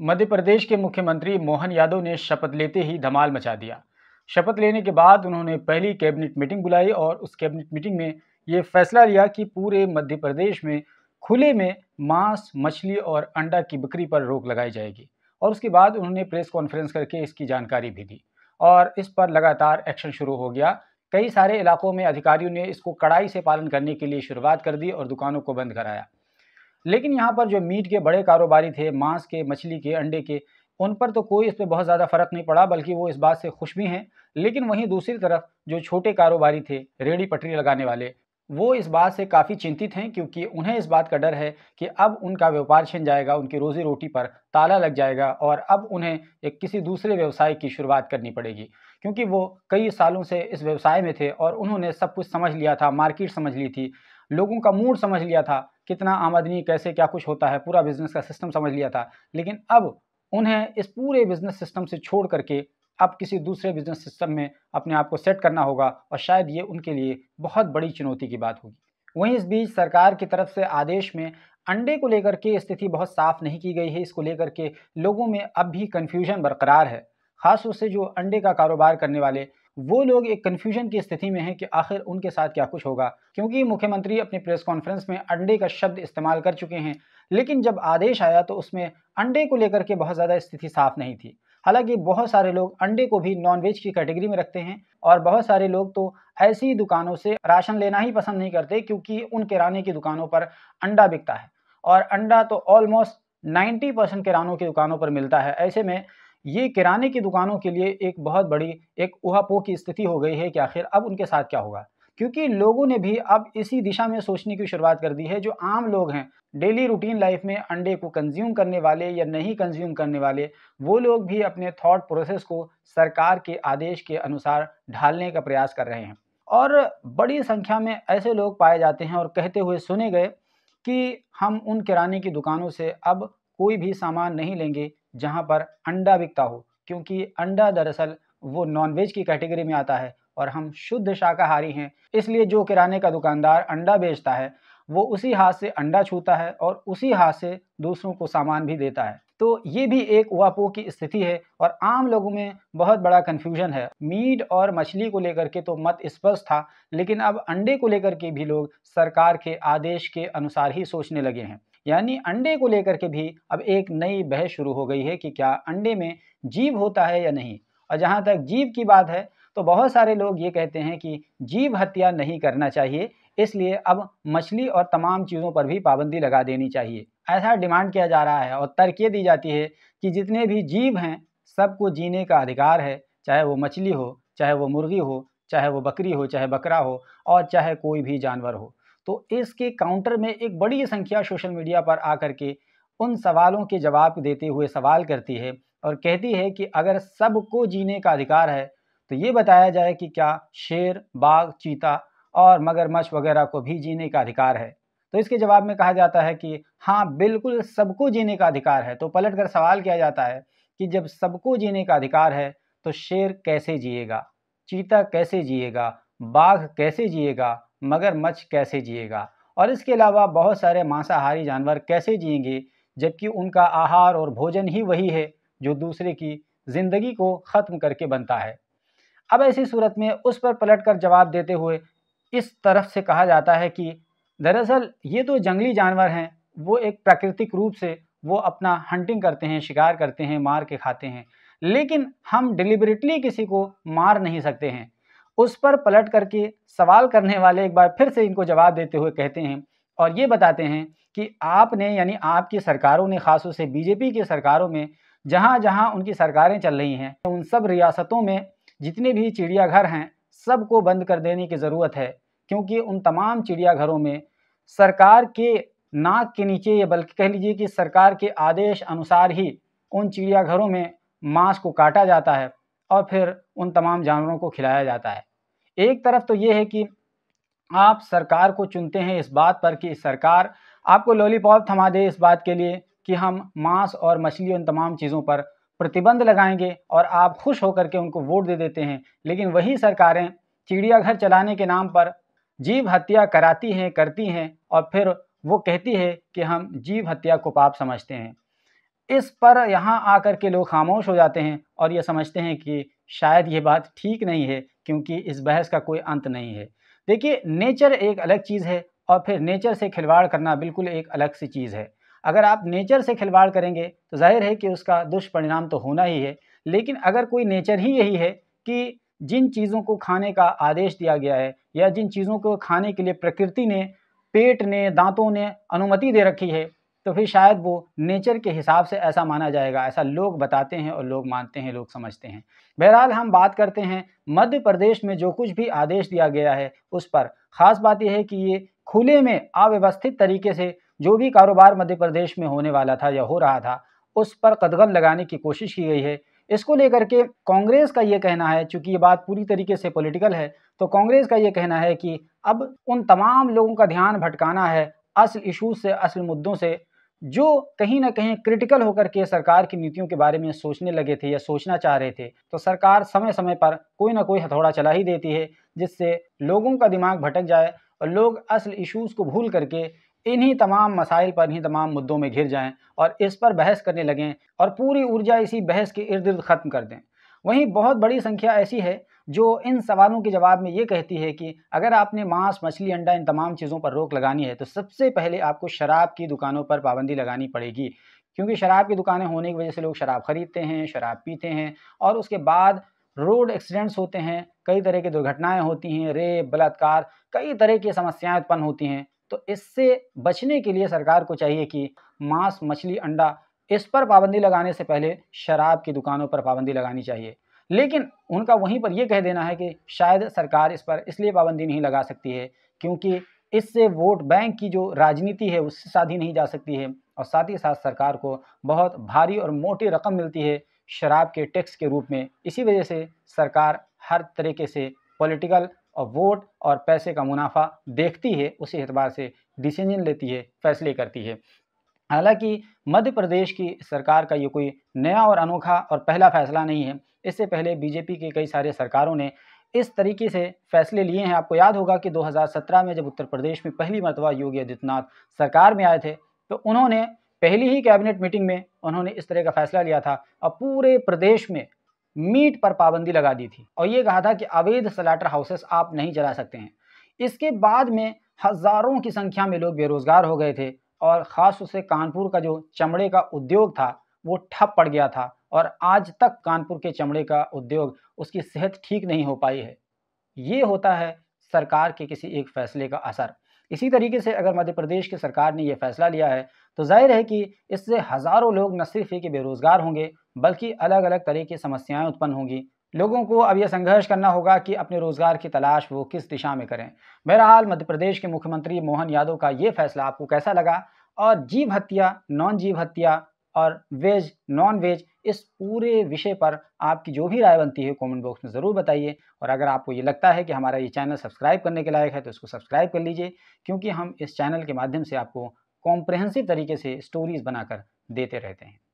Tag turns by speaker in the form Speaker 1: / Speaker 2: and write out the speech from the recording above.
Speaker 1: मध्य प्रदेश के मुख्यमंत्री मोहन यादव ने शपथ लेते ही धमाल मचा दिया शपथ लेने के बाद उन्होंने पहली कैबिनेट मीटिंग बुलाई और उस कैबिनेट मीटिंग में ये फैसला लिया कि पूरे मध्य प्रदेश में खुले में मांस मछली और अंडा की बिक्री पर रोक लगाई जाएगी और उसके बाद उन्होंने प्रेस कॉन्फ्रेंस करके इसकी जानकारी भी दी और इस पर लगातार एक्शन शुरू हो गया कई सारे इलाकों में अधिकारियों ने इसको कड़ाई से पालन करने के लिए शुरुआत कर दी और दुकानों को बंद कराया लेकिन यहाँ पर जो मीट के बड़े कारोबारी थे मांस के मछली के अंडे के उन पर तो कोई इस पर बहुत ज़्यादा फ़र्क नहीं पड़ा बल्कि वो इस बात से खुश भी हैं लेकिन वहीं दूसरी तरफ जो छोटे कारोबारी थे रेडी पटरी लगाने वाले वो इस बात से काफ़ी चिंतित हैं क्योंकि उन्हें इस बात का डर है कि अब उनका व्यापार छिन जाएगा उनकी रोज़ी रोटी पर ताला लग जाएगा और अब उन्हें एक किसी दूसरे व्यवसाय की शुरुआत करनी पड़ेगी क्योंकि वो कई सालों से इस व्यवसाय में थे और उन्होंने सब कुछ समझ लिया था मार्केट समझ ली थी लोगों का मूड समझ लिया था कितना आमदनी कैसे क्या कुछ होता है पूरा बिजनेस का सिस्टम समझ लिया था लेकिन अब उन्हें इस पूरे बिजनेस सिस्टम से छोड़ करके अब किसी दूसरे बिजनेस सिस्टम में अपने आप को सेट करना होगा और शायद ये उनके लिए बहुत बड़ी चुनौती की बात होगी वहीं इस बीच सरकार की तरफ से आदेश में अंडे को लेकर के स्थिति बहुत साफ नहीं की गई है इसको लेकर के लोगों में अब भी कन्फ्यूजन बरकरार है तौर से जो अंडे का कारोबार करने वाले वो लोग एक कन्फ्यूजन की स्थिति में हैं कि आखिर उनके साथ क्या कुछ होगा क्योंकि मुख्यमंत्री अपनी प्रेस कॉन्फ्रेंस में अंडे का शब्द इस्तेमाल कर चुके हैं लेकिन जब आदेश आया तो उसमें अंडे को लेकर के बहुत ज़्यादा स्थिति साफ नहीं थी हालांकि बहुत सारे लोग अंडे को भी नॉनवेज की कैटेगरी में रखते हैं और बहुत सारे लोग तो ऐसी दुकानों से राशन लेना ही पसंद नहीं करते क्योंकि उन किराने की दुकानों पर अंडा बिकता है और अंडा तो ऑलमोस्ट 90 परसेंट किरानों की दुकानों पर मिलता है ऐसे में ये किराने की दुकानों के लिए एक बहुत बड़ी एक उहापोह की स्थिति हो गई है कि आखिर अब उनके साथ क्या होगा क्योंकि लोगों ने भी अब इसी दिशा में सोचने की शुरुआत कर दी है जो आम लोग हैं डेली रूटीन लाइफ में अंडे को कंज्यूम करने वाले या नहीं कंज्यूम करने वाले वो लोग भी अपने थॉट प्रोसेस को सरकार के आदेश के अनुसार ढालने का प्रयास कर रहे हैं और बड़ी संख्या में ऐसे लोग पाए जाते हैं और कहते हुए सुने गए कि हम उन किराने की दुकानों से अब कोई भी सामान नहीं लेंगे जहाँ पर अंडा बिकता हो क्योंकि अंडा दरअसल वो नॉनवेज की कैटेगरी में आता है और हम शुद्ध शाकाहारी हैं इसलिए जो किराने का दुकानदार अंडा बेचता है वो उसी हाथ से अंडा छूता है और उसी हाथ से दूसरों को सामान भी देता है तो ये भी एक वापो की स्थिति है और आम लोगों में बहुत बड़ा कन्फ्यूजन है मीट और मछली को लेकर के तो मत स्पष्ट था लेकिन अब अंडे को लेकर के भी लोग सरकार के आदेश के अनुसार ही सोचने लगे हैं यानी अंडे को लेकर के भी अब एक नई बहस शुरू हो गई है कि क्या अंडे में जीव होता है या नहीं और जहाँ तक जीव की बात है तो बहुत सारे लोग ये कहते हैं कि जीव हत्या नहीं करना चाहिए इसलिए अब मछली और तमाम चीज़ों पर भी पाबंदी लगा देनी चाहिए ऐसा डिमांड किया जा रहा है और तर्क दी जाती है कि जितने भी जीव हैं सबको जीने का अधिकार है चाहे वो मछली हो चाहे वो मुर्गी हो चाहे वो बकरी हो चाहे बकरा हो और चाहे कोई भी जानवर हो तो इसके काउंटर में एक बड़ी संख्या सोशल मीडिया पर आकर के उन सवालों के जवाब देते हुए सवाल करती है और कहती है कि अगर सबको जीने का अधिकार है तो ये बताया जाए कि क्या शेर बाघ चीता और मगरमच्छ वगैरह को भी जीने का अधिकार है तो इसके जवाब में कहा जाता है कि हाँ बिल्कुल सबको जीने का अधिकार है तो पलट कर सवाल किया जाता है कि जब सबको जीने का अधिकार है तो शेर कैसे जिएगा चीता कैसे जिएगा बाघ कैसे जिएगा मगरमच्छ कैसे जिएगा और इसके अलावा बहुत सारे मांसाहारी जानवर कैसे जिएंगे जबकि उनका आहार और भोजन ही वही है जो दूसरे की ज़िंदगी को ख़त्म करके बनता है अब ऐसी सूरत में उस पर पलट कर जवाब देते हुए इस तरफ से कहा जाता है कि दरअसल ये तो जंगली जानवर हैं वो एक प्राकृतिक रूप से वो अपना हंटिंग करते हैं शिकार करते हैं मार के खाते हैं लेकिन हम डिलिबरेटली किसी को मार नहीं सकते हैं उस पर पलट करके सवाल करने वाले एक बार फिर से इनको जवाब देते हुए कहते हैं और ये बताते हैं कि आपने यानी आपकी सरकारों ने खास से बीजेपी की सरकारों में जहाँ जहाँ उनकी सरकारें चल रही हैं उन सब रियासतों में जितने भी चिड़ियाघर हैं सबको बंद कर देने की ज़रूरत है क्योंकि उन तमाम चिड़ियाघरों में सरकार के नाक के नीचे या बल्कि कह लीजिए कि सरकार के आदेश अनुसार ही उन चिड़ियाघरों में मांस को काटा जाता है और फिर उन तमाम जानवरों को खिलाया जाता है एक तरफ तो ये है कि आप सरकार को चुनते हैं इस बात पर कि सरकार आपको लॉलीपॉप थमा दे इस बात के लिए कि हम मांस और मछली उन तमाम चीज़ों पर प्रतिबंध लगाएंगे और आप खुश होकर के उनको वोट दे देते हैं लेकिन वही सरकारें चिड़ियाघर चलाने के नाम पर जीव हत्या कराती हैं करती हैं और फिर वो कहती है कि हम जीव हत्या को पाप समझते हैं इस पर यहाँ आकर के लोग खामोश हो जाते हैं और ये समझते हैं कि शायद ये बात ठीक नहीं है क्योंकि इस बहस का कोई अंत नहीं है देखिए नेचर एक अलग चीज़ है और फिर नेचर से खिलवाड़ करना बिल्कुल एक अलग सी चीज़ है अगर आप नेचर से खिलवाड़ करेंगे तो जाहिर है कि उसका दुष्परिणाम तो होना ही है लेकिन अगर कोई नेचर ही यही है कि जिन चीज़ों को खाने का आदेश दिया गया है या जिन चीज़ों को खाने के लिए प्रकृति ने पेट ने दांतों ने अनुमति दे रखी है तो फिर शायद वो नेचर के हिसाब से ऐसा माना जाएगा ऐसा लोग बताते हैं और लोग मानते हैं लोग समझते हैं बहरहाल हम बात करते हैं मध्य प्रदेश में जो कुछ भी आदेश दिया गया है उस पर ख़ास बात यह है कि ये खुले में अव्यवस्थित तरीके से जो भी कारोबार मध्य प्रदेश में होने वाला था या हो रहा था उस पर कदगम लगाने की कोशिश की गई है इसको लेकर के कांग्रेस का ये कहना है चूँकि ये बात पूरी तरीके से पॉलिटिकल है तो कांग्रेस का ये कहना है कि अब उन तमाम लोगों का ध्यान भटकाना है असल इशूज़ से असल मुद्दों से जो कहीं ना कहीं क्रिटिकल होकर के सरकार की नीतियों के बारे में सोचने लगे थे या सोचना चाह रहे थे तो सरकार समय समय पर कोई ना कोई हथौड़ा चला ही देती है जिससे लोगों का दिमाग भटक जाए और लोग असल इश्यूज़ को भूल करके इन्हीं तमाम मसाइल पर इन्हीं तमाम मुद्दों में घिर जाएं और इस पर बहस करने लगें और पूरी ऊर्जा इसी बहस के इर्द गिर्द ख़त्म कर दें वहीं बहुत बड़ी संख्या ऐसी है जो इन सवालों के जवाब में ये कहती है कि अगर आपने मांस मछली अंडा इन तमाम चीज़ों पर रोक लगानी है तो सबसे पहले आपको शराब की दुकानों पर पाबंदी लगानी पड़ेगी क्योंकि शराब की दुकानें होने की वजह से लोग शराब ख़रीदते हैं शराब पीते हैं और उसके बाद रोड एक्सीडेंट्स होते हैं कई तरह की दुर्घटनाएं होती हैं रेप बलात्कार कई तरह की समस्याएं उत्पन्न होती हैं तो इससे बचने के लिए सरकार को चाहिए कि मांस मछली अंडा इस पर पाबंदी लगाने से पहले शराब की दुकानों पर पाबंदी लगानी चाहिए लेकिन उनका वहीं पर यह कह देना है कि शायद सरकार इस पर इसलिए पाबंदी नहीं लगा सकती है क्योंकि इससे वोट बैंक की जो राजनीति है उससे साधी नहीं जा सकती है और साथ ही साथ सरकार को बहुत भारी और मोटी रकम मिलती है शराब के टैक्स के रूप में इसी वजह से सरकार हर तरीके से पॉलिटिकल और वोट और पैसे का मुनाफा देखती है उसी एतबार से डिसीजन लेती है फैसले करती है हालांकि मध्य प्रदेश की सरकार का ये कोई नया और अनोखा और पहला फैसला नहीं है इससे पहले बीजेपी के कई सारे सरकारों ने इस तरीके से फैसले लिए हैं आपको याद होगा कि 2017 में जब उत्तर प्रदेश में पहली मरतबा योगी आदित्यनाथ सरकार में आए थे तो उन्होंने पहली ही कैबिनेट मीटिंग में उन्होंने इस तरह का फैसला लिया था और पूरे प्रदेश में मीट पर पाबंदी लगा दी थी और ये कहा था कि अवैध सलाटर हाउसेस आप नहीं चला सकते हैं इसके बाद में हज़ारों की संख्या में लोग बेरोज़गार हो गए थे और ख़ास उसे कानपुर का जो चमड़े का उद्योग था वो ठप पड़ गया था और आज तक कानपुर के चमड़े का उद्योग उसकी सेहत ठीक नहीं हो पाई है ये होता है सरकार के किसी एक फैसले का असर इसी तरीके से अगर मध्य प्रदेश की सरकार ने यह फैसला लिया है तो जाहिर है कि इससे हज़ारों लोग न सिर्फ ही के बेरोज़गार होंगे बल्कि अलग अलग तरह की समस्याएं उत्पन्न होंगी लोगों को अब यह संघर्ष करना होगा कि अपने रोज़गार की तलाश वो किस दिशा में करें बहरहाल मध्य प्रदेश के मुख्यमंत्री मोहन यादव का ये फैसला आपको कैसा लगा और जीव हत्या नॉन जीव हत्या और वेज नॉन वेज इस पूरे विषय पर आपकी जो भी राय बनती है कमेंट बॉक्स में ज़रूर बताइए और अगर आपको ये लगता है कि हमारा ये चैनल सब्सक्राइब करने के लायक है तो इसको सब्सक्राइब कर लीजिए क्योंकि हम इस चैनल के माध्यम से आपको कॉम्प्रहेंसिव तरीके से स्टोरीज़ बनाकर देते रहते हैं